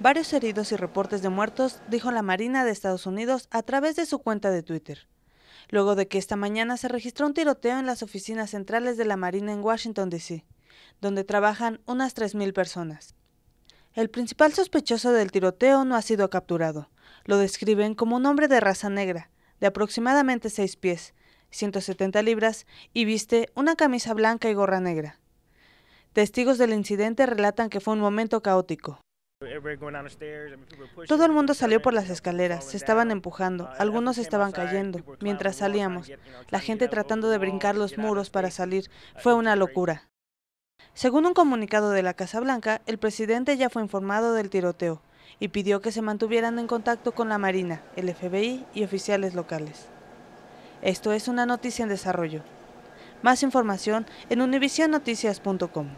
varios heridos y reportes de muertos, dijo la Marina de Estados Unidos a través de su cuenta de Twitter. Luego de que esta mañana se registró un tiroteo en las oficinas centrales de la Marina en Washington, D.C., donde trabajan unas 3.000 personas. El principal sospechoso del tiroteo no ha sido capturado. Lo describen como un hombre de raza negra, de aproximadamente 6 pies, 170 libras, y viste una camisa blanca y gorra negra. Testigos del incidente relatan que fue un momento caótico. Todo el mundo salió por las escaleras, se estaban empujando, uh, algunos estaban cayendo. Mientras salíamos, la gente tratando de brincar los muros para salir, uh, fue una locura. Según un comunicado de la Casa Blanca, el presidente ya fue informado del tiroteo y pidió que se mantuvieran en contacto con la Marina, el FBI y oficiales locales. Esto es una noticia en desarrollo. Más información en univisionnoticias.com.